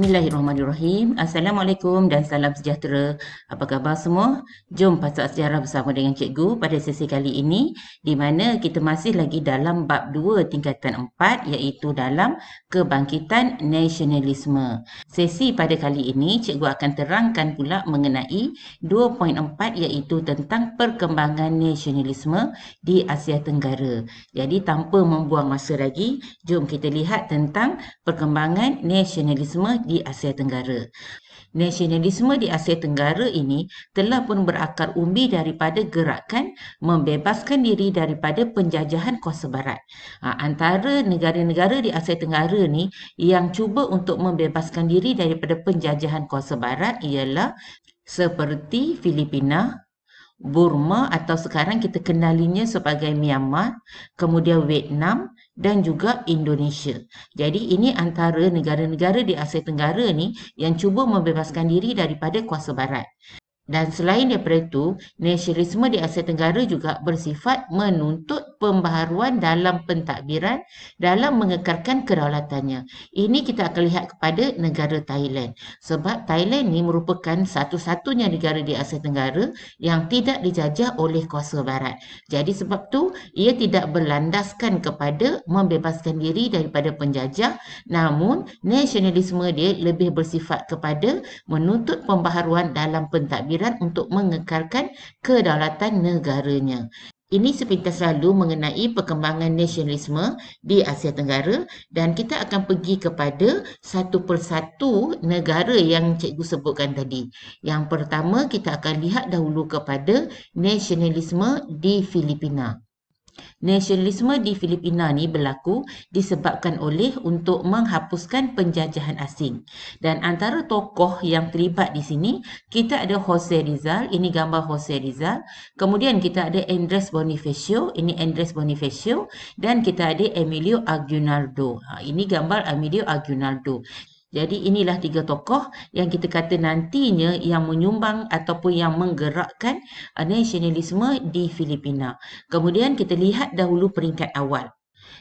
Bismillahirrahmanirrahim. Assalamualaikum dan salam sejahtera. Apa khabar semua? Jom pasal sejarah bersama dengan cikgu pada sesi kali ini di mana kita masih lagi dalam bab 2 tingkatan 4 iaitu dalam kebangkitan nasionalisme. Sesi pada kali ini cikgu akan terangkan pula mengenai 2.4 iaitu tentang perkembangan nasionalisme di Asia Tenggara. Jadi tanpa membuang masa lagi, jom kita lihat tentang perkembangan nasionalisme di Asia Tenggara. Nasionalisme di Asia Tenggara ini telah pun berakar umbi daripada gerakan membebaskan diri daripada penjajahan kuasa barat. Ha, antara negara-negara di Asia Tenggara ni yang cuba untuk membebaskan diri daripada penjajahan kuasa barat ialah seperti Filipina, Burma atau sekarang kita kenalinya sebagai Myanmar, kemudian Vietnam, dan juga Indonesia. Jadi ini antara negara-negara di Asia Tenggara ni yang cuba membebaskan diri daripada kuasa barat. Dan selain daripada itu, nasionalisme di Asia Tenggara juga bersifat menuntut pembaharuan dalam pentadbiran dalam mengekalkan kedaulatannya. Ini kita akan lihat kepada negara Thailand. Sebab Thailand ni merupakan satu-satunya negara di Asia Tenggara yang tidak dijajah oleh kuasa barat. Jadi sebab tu ia tidak berlandaskan kepada membebaskan diri daripada penjajah namun nasionalisme dia lebih bersifat kepada menuntut pembaharuan dalam pentadbiran untuk mengekalkan kedaulatan negaranya. Ini sepintas lalu mengenai perkembangan nasionalisme di Asia Tenggara dan kita akan pergi kepada satu persatu negara yang cikgu sebutkan tadi. Yang pertama kita akan lihat dahulu kepada nasionalisme di Filipina. Nasionalisme di Filipina ni berlaku disebabkan oleh untuk menghapuskan penjajahan asing. Dan antara tokoh yang terlibat di sini, kita ada Jose Rizal, ini gambar Jose Rizal. Kemudian kita ada Andres Bonifacio, ini Andres Bonifacio. Dan kita ada Emilio Aguinaldo, ha, ini gambar Emilio Aguinaldo. Jadi inilah tiga tokoh yang kita kata nantinya yang menyumbang ataupun yang menggerakkan uh, nasionalisme di Filipina. Kemudian kita lihat dahulu peringkat awal.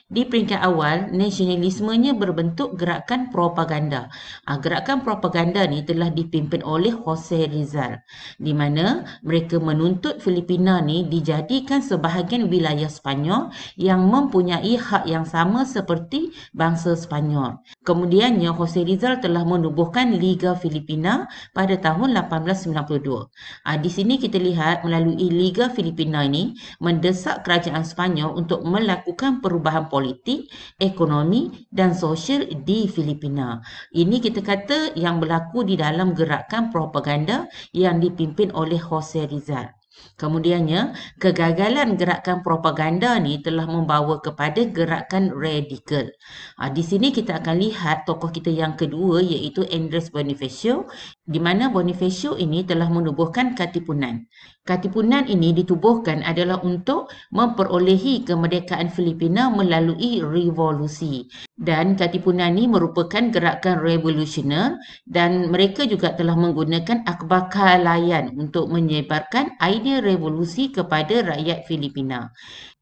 Di peringkat awal, nasionalismenya berbentuk gerakan propaganda. Ha, gerakan propaganda ni telah dipimpin oleh Jose Rizal di mana mereka menuntut Filipina ni dijadikan sebahagian wilayah Sepanyol yang mempunyai hak yang sama seperti bangsa Sepanyol. Kemudiannya, Jose Rizal telah menubuhkan Liga Filipina pada tahun 1892. Ha, ah, di sini kita lihat melalui Liga Filipina ini mendesak kerajaan Sepanyol untuk melakukan perubahan perubahan politik, ekonomi dan sosial di Filipina. Ini kita kata yang berlaku di dalam gerakan propaganda yang dipimpin oleh Jose Rizal. Kemudiannya, kegagalan gerakan propaganda ni telah membawa kepada gerakan radikal. Ha, di sini kita akan lihat tokoh kita yang kedua iaitu Andres Bonifacio di mana Bonifacio ini telah menubuhkan katipunan. Katipunan ini ditubuhkan adalah untuk memperolehi kemerdekaan Filipina melalui revolusi. Dan katipunan ini merupakan gerakan revolusioner dan mereka juga telah menggunakan akhbar kalayan untuk menyebarkan idea revolusi kepada rakyat Filipina.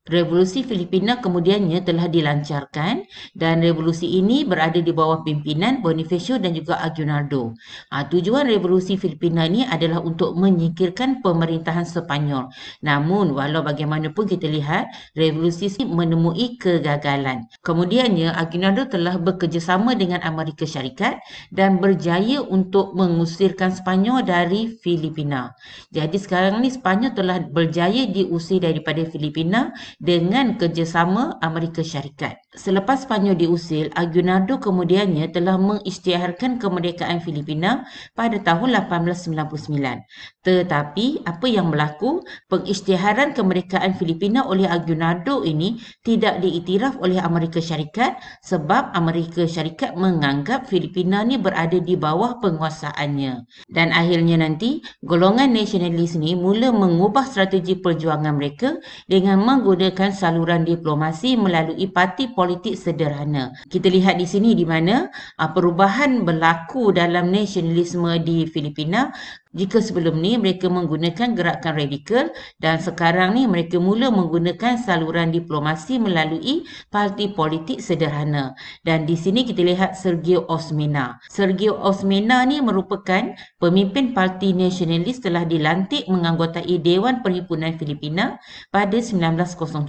Revolusi Filipina kemudiannya telah dilancarkan dan revolusi ini berada di bawah pimpinan Bonifacio dan juga Aguinaldo. Ha, tujuan revolusi Filipina ini adalah untuk menyingkirkan pemerintahan Sepanyol. Namun walau bagaimanapun kita lihat, revolusi ini menemui kegagalan. Kemudiannya Aguinaldo telah bekerjasama dengan Amerika Syarikat dan berjaya untuk mengusirkan Sepanyol dari Filipina. Jadi sekarang ni Sepanyol telah berjaya diusir daripada Filipina dengan kerjasama Amerika Syarikat. Selepas Spanyol diusil, Aguinaldo kemudiannya telah mengisytiharkan kemerdekaan Filipina pada tahun 1899. Tetapi apa yang berlaku, pengisytiharan kemerdekaan Filipina oleh Aguinaldo ini tidak diiktiraf oleh Amerika Syarikat sebab Amerika Syarikat menganggap Filipina ni berada di bawah penguasaannya. Dan akhirnya nanti, golongan nasionalis ni mula mengubah strategi perjuangan mereka dengan menggunakan menggunakan saluran diplomasi melalui parti politik sederhana. Kita lihat di sini di mana ah, perubahan berlaku dalam nasionalisme di Filipina jika sebelum ni mereka menggunakan gerakan radikal dan sekarang ni mereka mula menggunakan saluran diplomasi melalui parti politik sederhana. Dan di sini kita lihat Sergio Osmena. Sergio Osmena ni merupakan pemimpin parti nasionalis telah dilantik menganggotai Dewan Perhimpunan Filipina pada 1907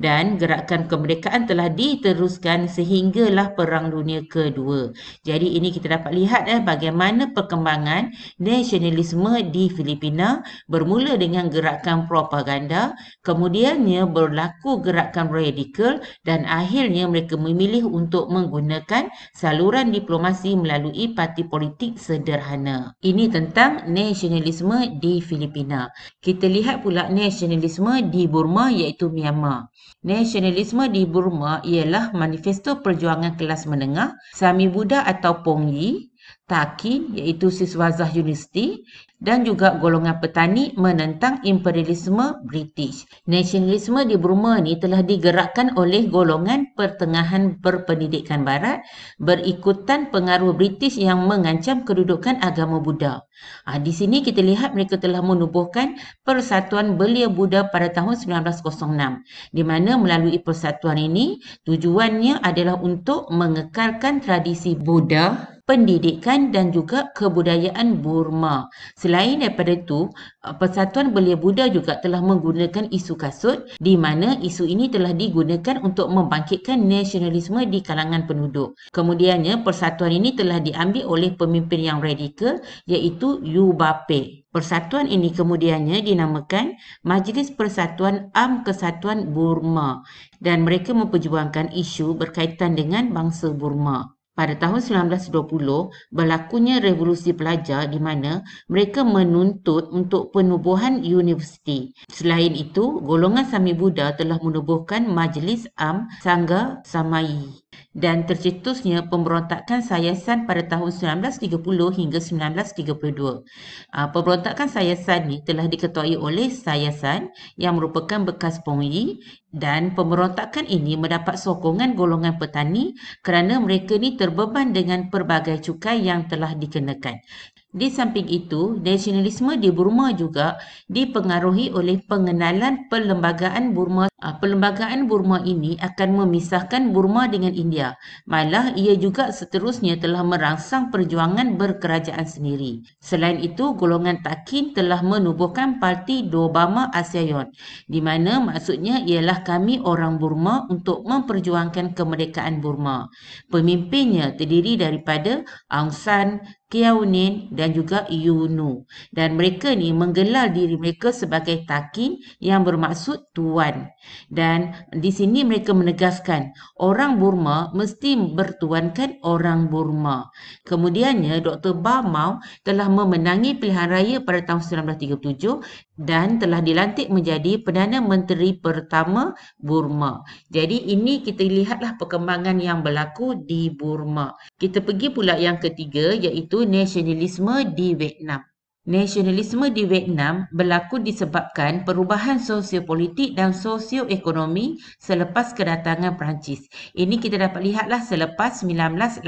dan gerakan kemerdekaan telah diteruskan sehinggalah Perang Dunia Kedua. Jadi ini kita dapat lihat eh bagaimana perkembangan nasionalis nasionalisme di Filipina bermula dengan gerakan propaganda, kemudiannya berlaku gerakan radikal dan akhirnya mereka memilih untuk menggunakan saluran diplomasi melalui parti politik sederhana. Ini tentang nasionalisme di Filipina. Kita lihat pula nasionalisme di Burma iaitu Myanmar. Nasionalisme di Burma ialah manifesto perjuangan kelas menengah, Sami Buddha atau Pongyi Taki, iaitu siswa Zah dan juga golongan petani menentang imperialisme British. Nasionalisme di Burma ini telah digerakkan oleh golongan pertengahan berpendidikan barat berikutan pengaruh British yang mengancam kedudukan agama Buddha. Ha, di sini kita lihat mereka telah menubuhkan Persatuan Belia Buddha pada tahun 1906 di mana melalui persatuan ini tujuannya adalah untuk mengekalkan tradisi Buddha pendidikan dan juga kebudayaan Burma. Selain daripada itu, eh, Persatuan Belia Buddha juga telah menggunakan isu kasut di mana isu ini telah digunakan untuk membangkitkan nasionalisme di kalangan penduduk. Kemudiannya, persatuan ini telah diambil oleh pemimpin yang radikal iaitu Yu Bape. Persatuan ini kemudiannya dinamakan Majlis Persatuan Am Kesatuan Burma dan mereka memperjuangkan isu berkaitan dengan bangsa Burma. Pada tahun 1920, berlakunya revolusi pelajar di mana mereka menuntut untuk penubuhan universiti. Selain itu, golongan Sami Buddha telah menubuhkan Majlis Am Sangga Samai dan tercetusnya pemberontakan Sayasan pada tahun 1930 hingga 1932. Ah, pemberontakan Sayasan ini telah diketuai oleh Sayasan yang merupakan bekas Pongyi dan pemberontakan ini mendapat sokongan golongan petani kerana mereka ini terbeban dengan pelbagai cukai yang telah dikenakan. Di samping itu, nasionalisme di Burma juga dipengaruhi oleh pengenalan perlembagaan Burma Uh, perlembagaan Burma ini akan memisahkan Burma dengan India. Malah ia juga seterusnya telah merangsang perjuangan berkerajaan sendiri. Selain itu, golongan Takin telah menubuhkan parti Dobama Asyayon di mana maksudnya ialah kami orang Burma untuk memperjuangkan kemerdekaan Burma. Pemimpinnya terdiri daripada Aung San, Kiaunin dan juga Yunu. Dan mereka ni menggelar diri mereka sebagai Takin yang bermaksud Tuan. Dan di sini mereka menegaskan orang Burma mesti bertuankan orang Burma. Kemudiannya Dr. Ba Mau telah memenangi pilihan raya pada tahun 1937 dan telah dilantik menjadi Perdana Menteri pertama Burma. Jadi ini kita lihatlah perkembangan yang berlaku di Burma. Kita pergi pula yang ketiga iaitu nasionalisme di Vietnam. Nasionalisme di Vietnam berlaku disebabkan perubahan sosiopolitik dan sosioekonomi selepas kedatangan Perancis. Ini kita dapat lihatlah selepas 1918.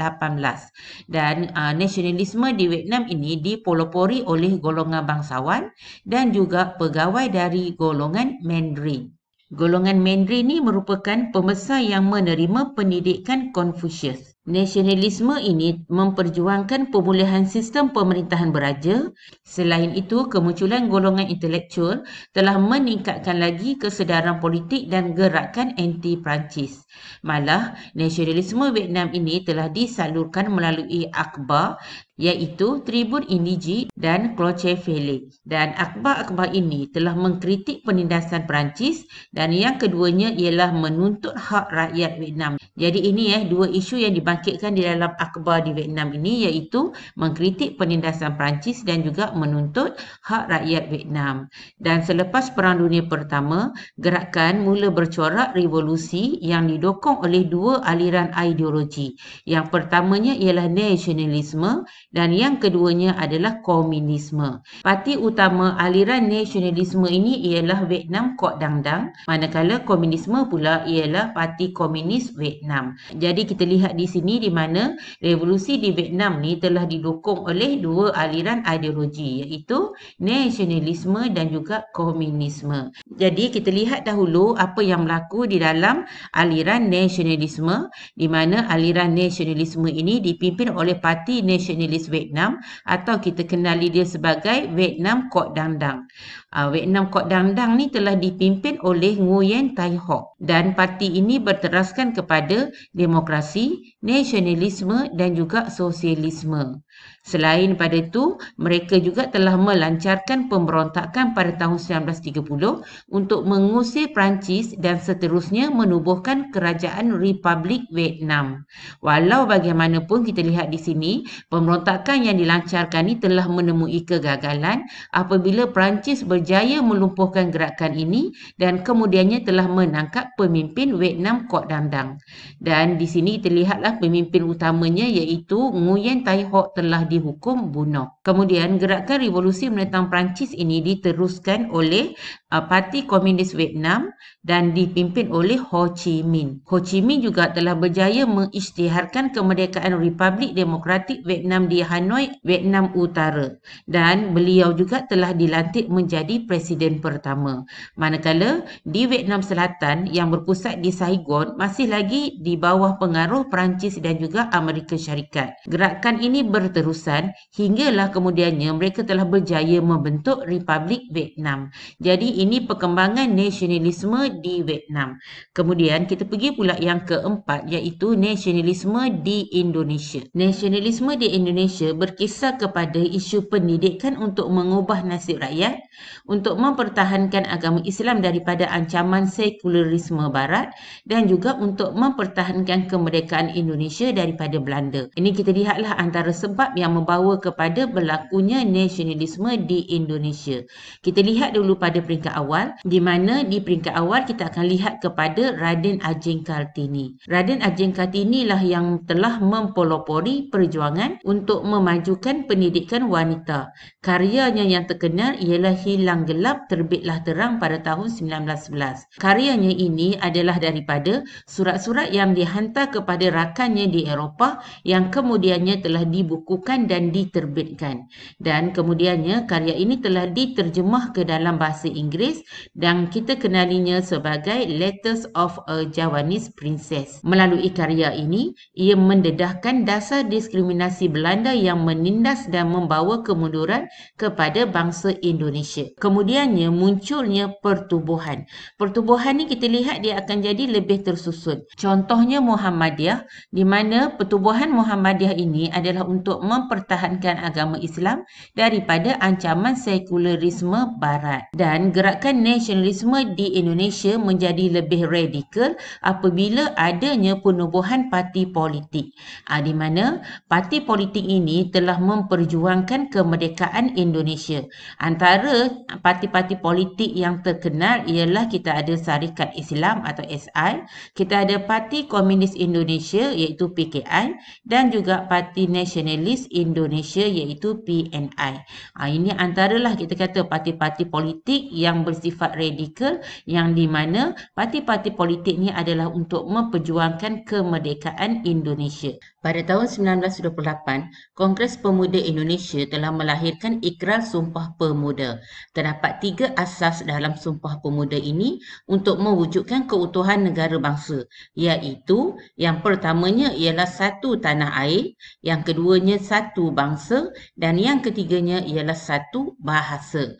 Dan uh, nasionalisme di Vietnam ini dipolopori oleh golongan bangsawan dan juga pegawai dari golongan Mandarin. Golongan Mandarin ini merupakan pembesar yang menerima pendidikan Confucius. Nasionalisme ini memperjuangkan pemulihan sistem pemerintahan beraja. Selain itu, kemunculan golongan intelektual telah meningkatkan lagi kesedaran politik dan gerakan anti-Perancis. Malah, nasionalisme Vietnam ini telah disalurkan melalui akhbar iaitu Tribun Indiji dan Cloche Vele. Dan akhbar-akhbar ini telah mengkritik penindasan Perancis dan yang keduanya ialah menuntut hak rakyat Vietnam. Jadi ini eh dua isu yang dibangkitkan di dalam akhbar di Vietnam ini iaitu mengkritik penindasan Perancis dan juga menuntut hak rakyat Vietnam. Dan selepas Perang Dunia Pertama, gerakan mula bercorak revolusi yang didokong oleh dua aliran ideologi. Yang pertamanya ialah nasionalisme dan yang keduanya adalah komunisme. Parti utama aliran nasionalisme ini ialah Vietnam Kok Dang Dang, manakala komunisme pula ialah Parti Komunis Vietnam. Jadi kita lihat di sini di mana revolusi di Vietnam ni telah didukung oleh dua aliran ideologi iaitu nasionalisme dan juga komunisme. Jadi kita lihat dahulu apa yang berlaku di dalam aliran nasionalisme di mana aliran nasionalisme ini dipimpin oleh Parti Nasionalisme Vietnam atau kita kenali dia sebagai Vietnam Kok Dang Dang. Uh, Vietnam Kok Dang Dang ni telah dipimpin oleh Nguyen Thai Hoc dan parti ini berteraskan kepada demokrasi, nasionalisme dan juga sosialisme. Selain pada itu, mereka juga telah melancarkan pemberontakan pada tahun 1930 untuk mengusir Perancis dan seterusnya menubuhkan Kerajaan Republik Vietnam. Walau bagaimanapun kita lihat di sini, pemberontakan yang dilancarkan ini telah menemui kegagalan apabila Perancis berjaya melumpuhkan gerakan ini dan kemudiannya telah menangkap pemimpin Vietnam Kok Dandang. Dan di sini terlihatlah pemimpin utamanya iaitu Nguyen Thai Hoc telah di Hukum bunuh. Kemudian gerakan revolusi menentang Perancis ini diteruskan oleh Uh, Parti Komunis Vietnam dan dipimpin oleh Ho Chi Minh. Ho Chi Minh juga telah berjaya mengisytiharkan kemerdekaan Republik Demokratik Vietnam di Hanoi, Vietnam Utara dan beliau juga telah dilantik menjadi presiden pertama. Manakala di Vietnam Selatan yang berpusat di Saigon masih lagi di bawah pengaruh Perancis dan juga Amerika Syarikat. Gerakan ini berterusan hinggalah kemudiannya mereka telah berjaya membentuk Republik Vietnam. Jadi ini ini perkembangan nasionalisme di Vietnam. Kemudian kita pergi pula yang keempat iaitu nasionalisme di Indonesia. Nasionalisme di Indonesia berkisar kepada isu pendidikan untuk mengubah nasib rakyat, untuk mempertahankan agama Islam daripada ancaman sekularisme barat dan juga untuk mempertahankan kemerdekaan Indonesia daripada Belanda. Ini kita lihatlah antara sebab yang membawa kepada berlakunya nasionalisme di Indonesia. Kita lihat dulu pada peringkat awal di mana di peringkat awal kita akan lihat kepada Raden Ajeng Kartini. Raden Ajeng Kartini lah yang telah mempolopori perjuangan untuk memajukan pendidikan wanita. Karyanya yang terkenal ialah Hilang Gelap Terbitlah Terang pada tahun 1911. Karyanya ini adalah daripada surat-surat yang dihantar kepada rakannya di Eropah yang kemudiannya telah dibukukan dan diterbitkan. Dan kemudiannya karya ini telah diterjemah ke dalam bahasa Inggeris Inggeris dan kita kenalinya sebagai Letters of a Javanese Princess. Melalui karya ini, ia mendedahkan dasar diskriminasi Belanda yang menindas dan membawa kemunduran kepada bangsa Indonesia. Kemudiannya munculnya pertubuhan. Pertubuhan ini kita lihat dia akan jadi lebih tersusun. Contohnya Muhammadiyah di mana pertubuhan Muhammadiyah ini adalah untuk mempertahankan agama Islam daripada ancaman sekularisme barat dan pergerakan nasionalisme di Indonesia menjadi lebih radikal apabila adanya penubuhan parti politik ha, di mana parti politik ini telah memperjuangkan kemerdekaan Indonesia. Antara parti-parti politik yang terkenal ialah kita ada Sarikat Islam atau SI, kita ada Parti Komunis Indonesia iaitu PKI dan juga Parti Nasionalis Indonesia iaitu PNI. Ha, ah, ini antaralah kita kata parti-parti politik yang yang bersifat radikal yang di mana parti-parti politik ni adalah untuk memperjuangkan kemerdekaan Indonesia. Pada tahun 1928, Kongres Pemuda Indonesia telah melahirkan Ikrar Sumpah Pemuda. Terdapat tiga asas dalam Sumpah Pemuda ini untuk mewujudkan keutuhan negara bangsa iaitu yang pertamanya ialah satu tanah air, yang keduanya satu bangsa dan yang ketiganya ialah satu bahasa.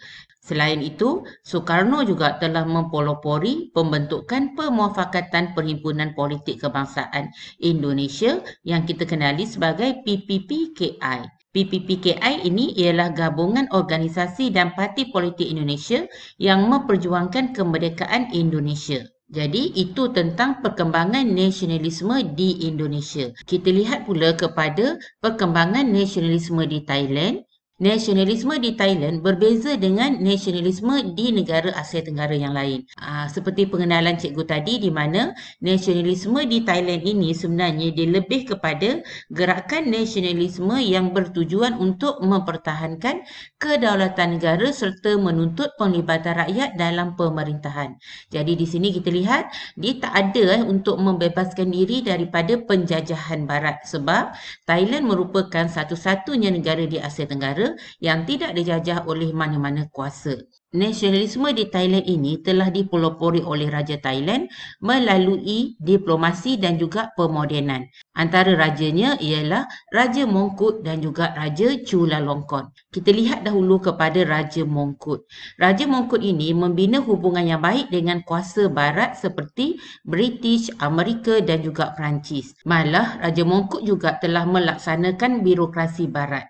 Selain itu, Soekarno juga telah mempolopori pembentukan Pemuafakatan Perhimpunan Politik Kebangsaan Indonesia yang kita kenali sebagai PPPKI. PPPKI ini ialah gabungan organisasi dan parti politik Indonesia yang memperjuangkan kemerdekaan Indonesia. Jadi itu tentang perkembangan nasionalisme di Indonesia. Kita lihat pula kepada perkembangan nasionalisme di Thailand Nasionalisme di Thailand berbeza dengan nasionalisme di negara Asia Tenggara yang lain. Aa, ah, seperti pengenalan cikgu tadi di mana nasionalisme di Thailand ini sebenarnya dia lebih kepada gerakan nasionalisme yang bertujuan untuk mempertahankan kedaulatan negara serta menuntut penglibatan rakyat dalam pemerintahan. Jadi di sini kita lihat dia tak ada eh, untuk membebaskan diri daripada penjajahan barat sebab Thailand merupakan satu-satunya negara di Asia Tenggara yang tidak dijajah oleh mana-mana kuasa. Nasionalisme di Thailand ini telah dipelopori oleh Raja Thailand melalui diplomasi dan juga pemodenan. Antara rajanya ialah Raja Mongkut dan juga Raja Chulalongkorn. Kita lihat dahulu kepada Raja Mongkut. Raja Mongkut ini membina hubungan yang baik dengan kuasa barat seperti British, Amerika dan juga Perancis. Malah Raja Mongkut juga telah melaksanakan birokrasi barat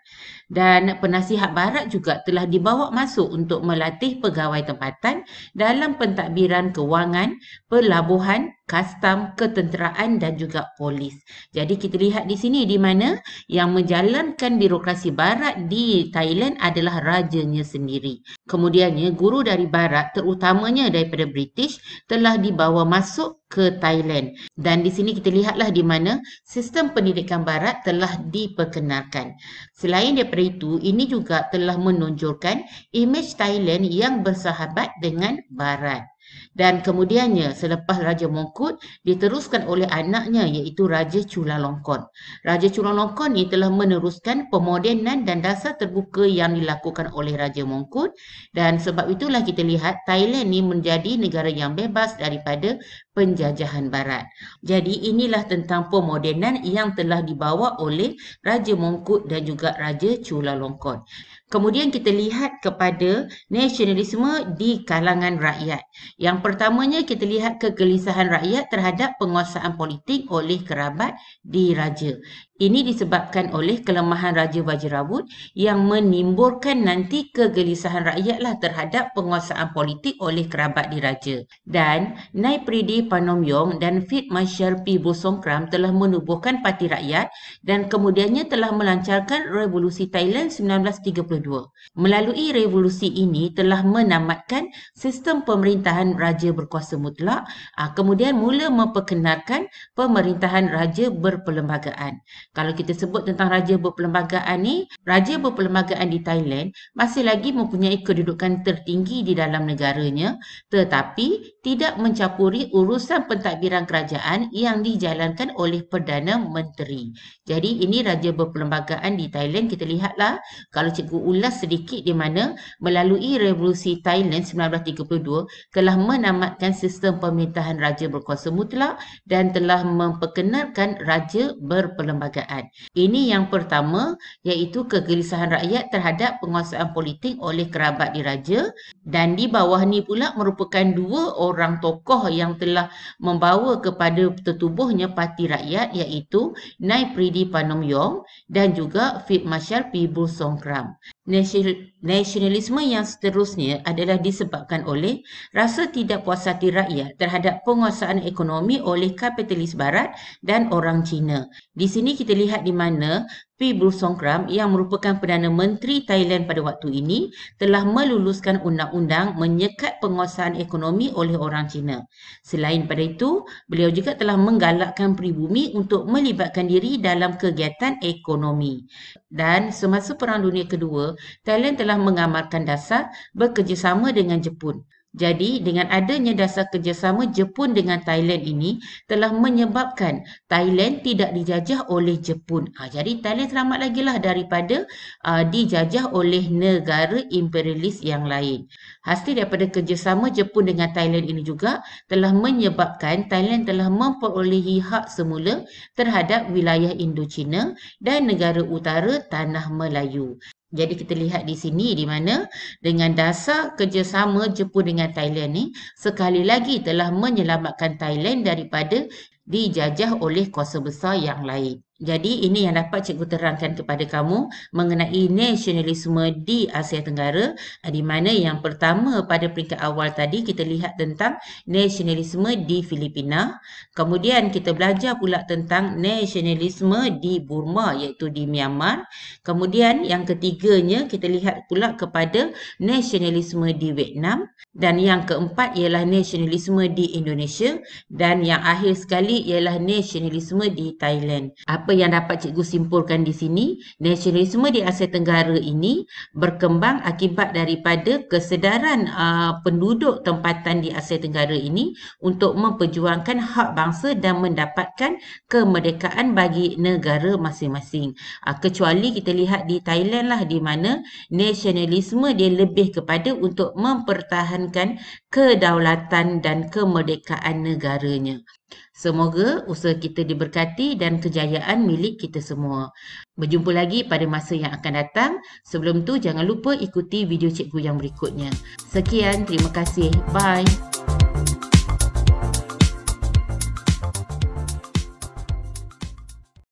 dan penasihat barat juga telah dibawa masuk untuk melatih pegawai tempatan dalam pentadbiran kewangan, pelabuhan, custom, ketenteraan dan juga polis. Jadi kita lihat di sini di mana yang menjalankan birokrasi barat di Thailand adalah rajanya sendiri. Kemudiannya guru dari barat terutamanya daripada British telah dibawa masuk ke Thailand. Dan di sini kita lihatlah di mana sistem pendidikan barat telah diperkenalkan. Selain daripada itu, ini juga telah menonjolkan imej Thailand yang bersahabat dengan barat. Dan kemudiannya selepas Raja Mongkut diteruskan oleh anaknya iaitu Raja Chulalongkorn. Raja Chulalongkorn ini telah meneruskan pemodenan dan dasar terbuka yang dilakukan oleh Raja Mongkut dan sebab itulah kita lihat Thailand ini menjadi negara yang bebas daripada penjajahan barat. Jadi inilah tentang pemodenan yang telah dibawa oleh Raja Mongkut dan juga Raja Chulalongkorn. Kemudian kita lihat kepada nasionalisme di kalangan rakyat. Yang pertamanya kita lihat kegelisahan rakyat terhadap penguasaan politik oleh kerabat diraja. Ini disebabkan oleh kelemahan Raja Bajirawut yang menimbulkan nanti kegelisahan rakyatlah terhadap penguasaan politik oleh kerabat diraja. Dan Nai Pridi Panom Yong dan Fit Marshal P. Bosongkram telah menubuhkan parti rakyat dan kemudiannya telah melancarkan Revolusi Thailand 1932. Melalui revolusi ini telah menamatkan sistem pemerintahan raja berkuasa mutlak ah, kemudian mula memperkenalkan pemerintahan raja berperlembagaan. Kalau kita sebut tentang raja berperlembagaan ni, raja berperlembagaan di Thailand masih lagi mempunyai kedudukan tertinggi di dalam negaranya tetapi tidak mencampuri urusan pentadbiran kerajaan yang dijalankan oleh Perdana Menteri. Jadi ini raja berperlembagaan di Thailand kita lihatlah kalau cikgu ulas sedikit di mana melalui revolusi Thailand 1932 telah menamatkan sistem pemerintahan raja berkuasa mutlak dan telah memperkenalkan raja berperlembagaan kerajaan. Ini yang pertama iaitu kegelisahan rakyat terhadap penguasaan politik oleh kerabat diraja dan di bawah ni pula merupakan dua orang tokoh yang telah membawa kepada tertubuhnya parti rakyat iaitu Nai Pridi Panom Yong dan juga Field Marshal Pibul Songkram nasionalisme yang seterusnya adalah disebabkan oleh rasa tidak puas hati rakyat terhadap penguasaan ekonomi oleh kapitalis barat dan orang Cina. Di sini kita lihat di mana Prabhu Songkram yang merupakan Perdana Menteri Thailand pada waktu ini telah meluluskan undang-undang menyekat penguasaan ekonomi oleh orang Cina. Selain pada itu, beliau juga telah menggalakkan pribumi untuk melibatkan diri dalam kegiatan ekonomi. Dan semasa Perang Dunia Kedua, Thailand telah mengamalkan dasar bekerjasama dengan Jepun. Jadi dengan adanya dasar kerjasama Jepun dengan Thailand ini telah menyebabkan Thailand tidak dijajah oleh Jepun. Ha, jadi Thailand selamat lagi lah daripada uh, dijajah oleh negara imperialis yang lain. Hasil daripada kerjasama Jepun dengan Thailand ini juga telah menyebabkan Thailand telah memperolehi hak semula terhadap wilayah Indochina dan negara utara Tanah Melayu. Jadi kita lihat di sini di mana dengan dasar kerjasama Jepun dengan Thailand ni sekali lagi telah menyelamatkan Thailand daripada dijajah oleh kuasa besar yang lain. Jadi ini yang dapat cikgu terangkan kepada kamu mengenai nasionalisme di Asia Tenggara di mana yang pertama pada peringkat awal tadi kita lihat tentang nasionalisme di Filipina kemudian kita belajar pula tentang nasionalisme di Burma iaitu di Myanmar kemudian yang ketiganya kita lihat pula kepada nasionalisme di Vietnam dan yang keempat ialah nasionalisme di Indonesia dan yang akhir sekali ialah nasionalisme di Thailand apa yang dapat cikgu simpulkan di sini, nasionalisme di Asia Tenggara ini berkembang akibat daripada kesedaran uh, penduduk tempatan di Asia Tenggara ini untuk memperjuangkan hak bangsa dan mendapatkan kemerdekaan bagi negara masing-masing. Uh, kecuali kita lihat di Thailand lah di mana nasionalisme dia lebih kepada untuk mempertahankan kedaulatan dan kemerdekaan negaranya. Semoga usaha kita diberkati dan kejayaan milik kita semua. Berjumpa lagi pada masa yang akan datang. Sebelum tu jangan lupa ikuti video cikgu yang berikutnya. Sekian, terima kasih. Bye.